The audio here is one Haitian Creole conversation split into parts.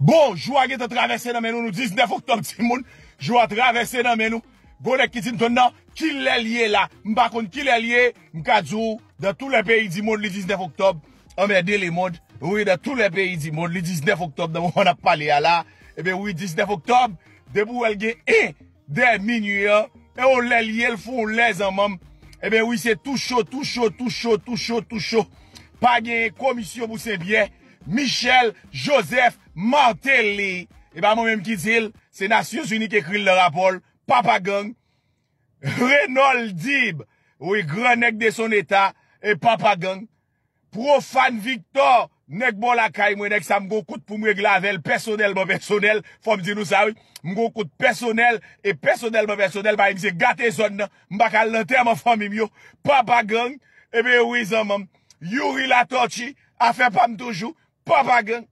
Bon, jwa ge te travese nan menou nou 19 Oktob si moun Jwa travese nan menou Gwonek ki ti mton nan Kil lelye la Mbakoun kil lelye Mkazou Da tou le peyi di moun li 19 Oktob Ame de eh li moun Ouye da tou le peyi di moun li 19 Oktob Damou anap pale ya la Ebe ouye 19 Oktob Debou elge e Demi nye E ou lelye lfou lè zanman Ebe ouye se tou chou, tou chou, tou chou, tou chou, tou chou Pagye komisyon mou se bye Michel, Joseph, Martelly E eh ba mwen mwen mwen ki zil Se nation sunik ekril le rapol Papagang Renold Dib Ou e gran nek de son eta E papagang Profan Victor Nek bol akay mwen nek sa mwen kout pou mwen glavel Personel mwen personel Mwen kout personel E personel mwen personel Mwen bakal lente mwen famim yo Papagang E eh be ou e zan mwen Yuri Latotchi Afepam Toujou Pa bagay,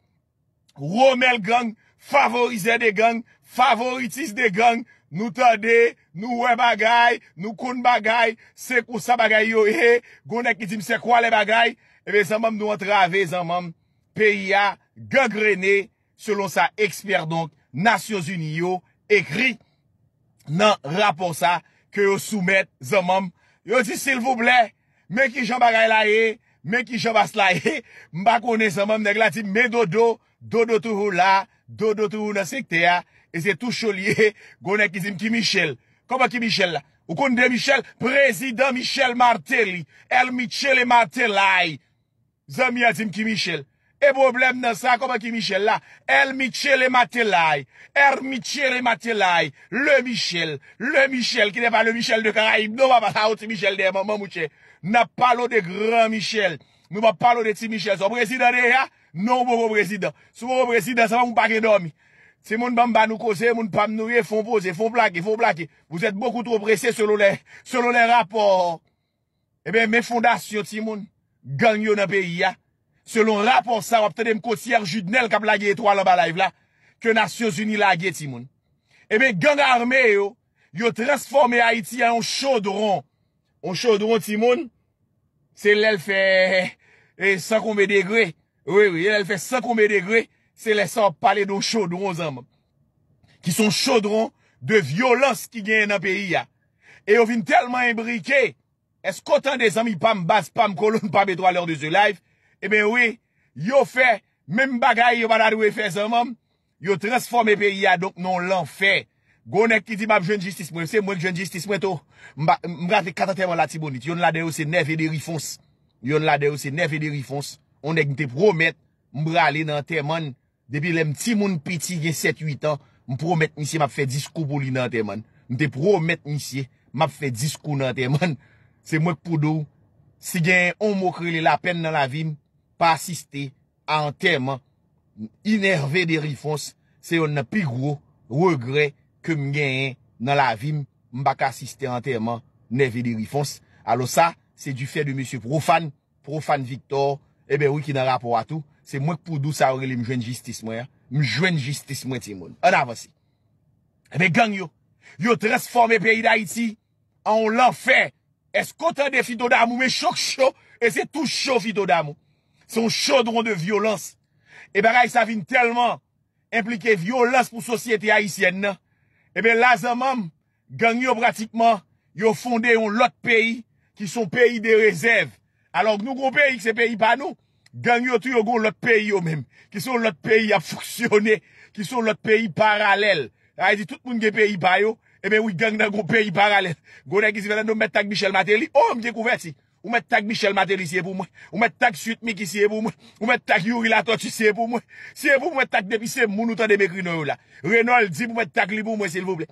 romel gang, favorize de gang, favoritis de gang, nou ta de, nou we bagay, nou koun bagay, se kousa bagay yo e, goun ek ki di mse kwa le bagay, e ve zan mam nou entrave zan mam, PIA, ge grene, selon sa eksper donk, Nasyon Zuniyo, ekri nan rapor sa, ke yo soumet zan mam, yo di sil vouble, meki jan bagay la e, Mbe ki chabas la e, mba kone saman mne glatim me dodo, dodo tou hou la, dodo tou hou nasik te ya, e se tou chou li e, gounen ki zim ki Michel. Koba ki Michel la? Ukonde Michel? Prezident Michel Martelly. El Michele Martelly. Zan mi a zim ki Michel. E problem nan sa komaki Michel la, el Michel e matelay, el er Michel e matelay, le Michel, le Michel ki ne pa le Michel de Karaym, nou pa pa sa ou ti Michel de mamamouché. Na palou de gran Michel, nou pa palou de ti Michel, non, bon sou bon prezident de ya, nou bo bo prezident. Sou prezident sa va moun pa genomi, se moun bamba nou koze, moun pam nou ye fon pose, fon plake, fon plake, vous et beaucoup trop presse selon eh le rapport. E ben me fondation si moun, gangyon apè ya. Selon rapor sa wap tade mkoti arjud nel kap lage etwa loba laiv la, ke Nasyos Uni lage timoun. Ebe ganga arme yo, yo transforme Haiti a yon chodron. Yon chodron timoun, se lèl fè, e sa konbe degre, wè wè, yon lèl fè sa konbe degre, se lèl sa wap pale don chodron zanm. Ki son chodron de violos ki genye nan peyi ya. E yo vin telman imbrike, eskotan de zanmi pam bas, pam koloun, pam etwa lor de zi laiv, E ben wè, yo fè, mèm bagay yo badad wè fè zan mèm, yo transforme pe yadok non l'en fè. Gwonek ki di mab jen justice mwen, se mwen jen justice mwen to, mbate kata teman la tibonit, yon la deyo se neve de rifons, yon la deyo se neve de rifons, on dek nte promet, mbale nan teman, debi lem timoun piti gen 7-8 an, mpromet nisi mab fè diskou boli nan teman, mte promet nisi mab fè diskou nan teman, se mwen poudou, si gen on mokre li la pen nan la vim, Pa asiste anterman, inerve de rifons, se yon nan pi gro, regre ke mgen nan la vim, mbak asiste anterman, neve de rifons. Alo sa, se du fe de M. Profan, Profan Victor, ebe eh wik yon rapor atou, se mwen k pou dou sa orili mjwen jistis mwen, mjwen jistis mwen ti moun. Ebe eh gang yo, yo transforme peyi da iti, anon lan fe, eskotan de fito da mou, me chok chok, e se tou chok fito da mou. Son chodron de violans. Ebe ray sa vin telman implike violans pou sosyete haisyen non? nan. Ebe la zanman, ganyo pratikman yo fonde yon lot peyi ki son peyi de rezerv. Alors nou kon peyi ki se peyi pa nou, ganyo tu yo kon lot peyi yo men. Ki son lot peyi ap foksyone, ki son lot peyi paralel. Ray di tout moun ge peyi pa yo, ebe woy gang nan kon peyi paralel. Gwone ki se ven nan nou met tak Michel Matéli, om oh, jekou versi. Ou met tak Michel Matéli siye pou mwen. Ou met tak Suit Miki siye pou mwen. Ou met tak Yurila Toti siye pou mwen. Siye pou mwen tak depi se moun ou tan demekri nou yo la. Renold Zip ou met tak li pou mwen silvouple.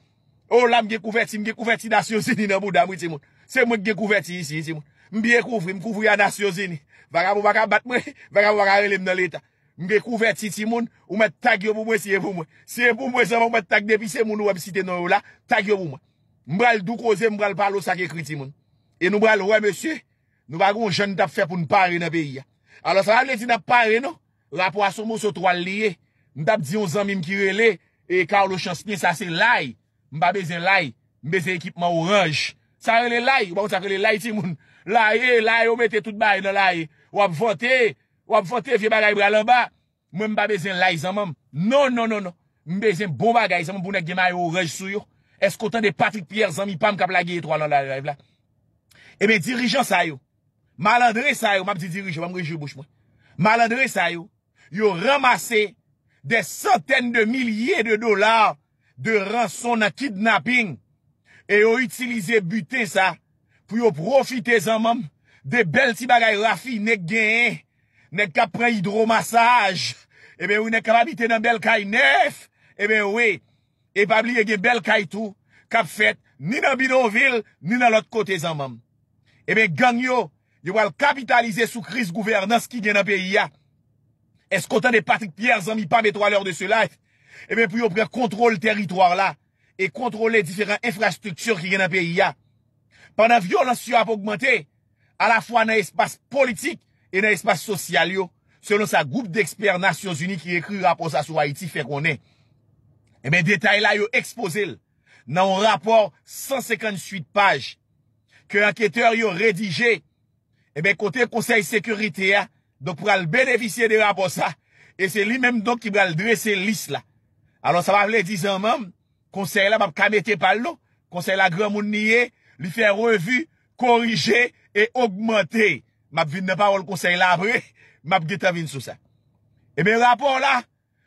Ou la mge koufer ti, mge koufer ti nas yo zini nan mouda mwen ti moun. Siye mwen kge koufer ti yisi ti moun. Mbiye koufer, mkoufer ya nas yo zini. Vara mou baka bat mwen, vara mou baka relim nan lita. Mge koufer ti ti moun, ou met tak yo pou mwen siye pou mwen. Siye pou mwen se moun ou met tak depi se moun ou ap site nou Nou bagon jen dap fe pou n'pare na beya Alo sa able ti dap pare nou non? Rapo asomo sou trwal liye Ndap di yo zanmim kirele E karlo chansmye sa se lai Mbezen lai, mbezen ekipman oranj Sa rele lai, ou bagon sa rele lai ti moun Laye, laye, omete tout baye nan laye Wap fote, wap fote Fye bagay bralamba Mwen mbezen lai zanmam, non, non, non Mbezen non. bon bagay, zanmou mbounen gemay oranj sou yo Eskotan de Patrick Pierre zanmi Pam kap lageye trwalan lai Ebe eh dirijan sa yo Maladre sa yo, mabzi diri, javam rejou bouch mwen. Maladre sa yo, yo ramase de santen de milye de dolar de ranson na kidnapping e yo utilize bute sa pou yo profite zanman de bel ti bagay rafi nek gen, nek kap pre hidromasaj, ebe ou nek kap abite nan bel kay nef, ebe ou e, e pabli e gen bel kay tou kap fet ni nan bidon vil, ni nan lot kote zanman. E ebe gang yo, yo val kapitalize sou kriz gouvernans ki gen apè iya. Eskotan de Patrick Pierre zan mi pa metwa lèr de se eh la, ebe pou yo prè kontrol teritwar la, e kontrol le diferent infrastruktur ki gen apè iya. Panan violans yo ap augmentè, a la fwa nan espas politik, e nan espas sosyal yo, selon sa goup d'eksper Nasyon Zuni ki ekri raposa sou Haiti fè konè. Ebe eh detay la yo ekspozèl, nan rapor 158 page, ke anketèr yo redijè, Ebe eh kote konsey sekurite ya, dok pou al beneficye de rapo sa, e se li menm dok ki pou al drese lis la. Alo sa va vle dizan mem, konsey la pap kamete pal lo, konsey la gran moun niye, li fe revu, korije, e augmente. Map vin de parol konsey la apre, map getavin sou sa. Ebe eh rapo la,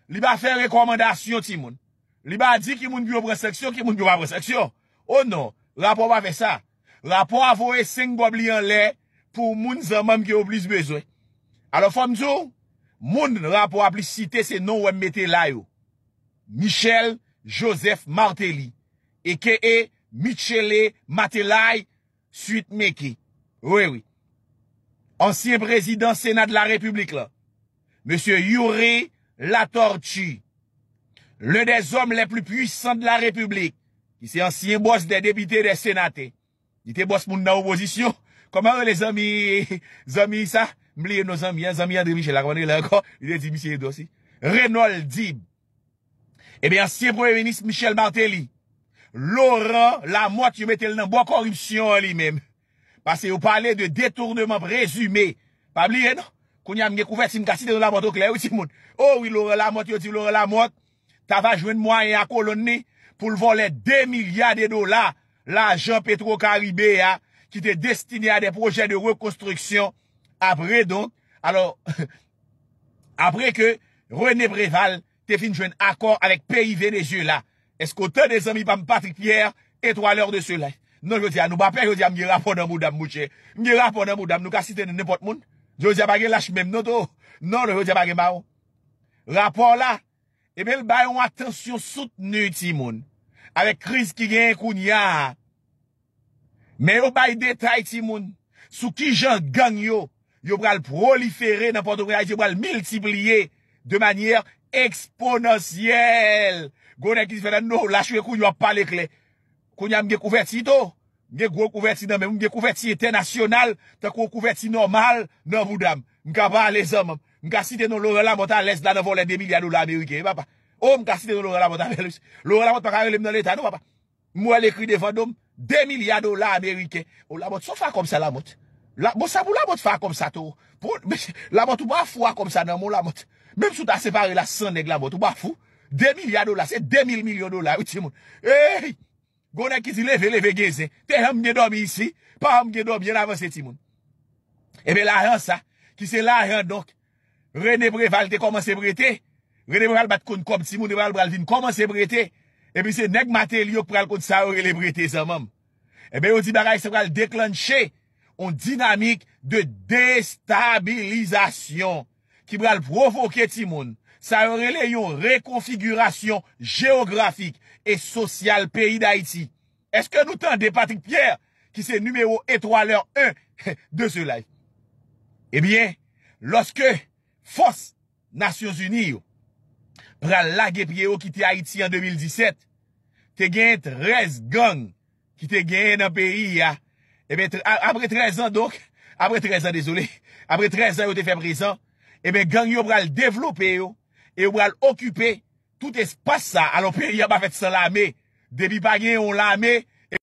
li ba fe rekomendasyon ti moun. Li ba di ki moun biyo preseksyon, ki moun biyo preseksyon. O oh non, rapo va ve sa. Rapo avowe 5 boblian le, pou moun zanman ki ou blis bezwe. Alo fam zo, moun rapo ap blis cite se nou wèm metelay ou. Michel Joseph Martelly, eke e Michele Matelay, suit meki. Oui, oui. Ansyen prezident senat la republik la. Monsie Yure Latorti. Le de zom le plu pwisant la republik. Y se ansyen bos de depite de senate. Y te bos moun nan opozisyon. Koman wè lè zami, zami sa? Mliye nou zami, zami ya de Michel, akman wè lè ankon, lè di misye yè dosi. Renold Dib. Ebyan eh siye pwè menis Michel Martelly. Laurent Lamotte yon mette lè nan bo korupsyon lè mèm. Pase yon pale de detournement prezumé. Pabliye nou? Koun yam nge koufèt si mkasi te zon Lamotte ok lè, wè ti moun? Ou wè Laurent Lamotte, yon ti Laurent Lamotte, ta va jwen mwayen akolonè pou l'vole dè milyade do la, la Jean-Petro Karibé ya, ki te destine a de proje de rekonstruksyon, apre donk, apre ke, Rene Breval, te finjwen akor, alek PIV desye la, esko te de zomi pam Patrik Pierre, etwa lor de sou la, nou jwazia, nou bapen jwazia, mge rapon nan moudam mouchè, mge rapon nan moudam, nou ka siten nepot moun, jwazia bagen lache mem noto, nou jwazia bagen maou, rapon eh la, ebel bayon atensyon soutenu ti moun, alek kriz ki gen koun ya, a, Men yo bay detay ti moun, sou ki jan gang yo, yo pral prolifere nan porto kreaj, yo pral multipliye de manyer eksponosyel. Gwonek ki si fè nan nou, lachwe kou nyo ap pale kle. Kou nyan mge kouvert si to, mge kouvert si nan men, mge kouvert si etè nasyonal, ta kouvert si normal nan voudam. Mka pa alè zom, mka siten nou lorè lamotan lès la nan volè demilyan ou l'Amerikè, ou mka siten nou lorè lamotan, lorè lamotan pa kanyen lèm nan létan, mwen lè kri devan noum. De milya dola Amerike, ou la mot, sou fa kom sa la mot? La mot ou la mot fa kom sa tou? La mot ou ba fwa kom sa nan, ou la mot? Mem sou ta separe la san neg la mot, ou ba fwa? De milya dola, se de mil milyon dola, ou ti moun? E, gona ki ti leve leve geze, te ham nye domi isi, pa ham nye domi gen avanse ti moun? Ebe eh la han sa, ki se la han dok, René Breval te koman se brete? René Breval bat kon kom ti moun, René Breval bralvin, koman se brete? epi se nek mater yo pral kout sa ori le brete zanman, epi yo di bagay se pral deklonshe on dinamik de destabilizasyon ki pral provoke ti moun, sa ori le yon rekonfigurasyon geografik e sosyal peyi da iti. Eske nou tan de Patrick Pierre ki se numero etroaleur 1 de zelay? Epi, eh loske fos Nasyons Uniyo pral lage pye yo ki te Haiti an 2017, te gen 13 gang, ki te gen an peri ya, e ben, apre 13 an dok, apre 13 an, desole, apre 13 an yo te fe prezan, e ben, gang yo pral devlope yo, e yo pral okupe, tout espasa, alon peri yo bavet sa lame, debi bagen yo lame,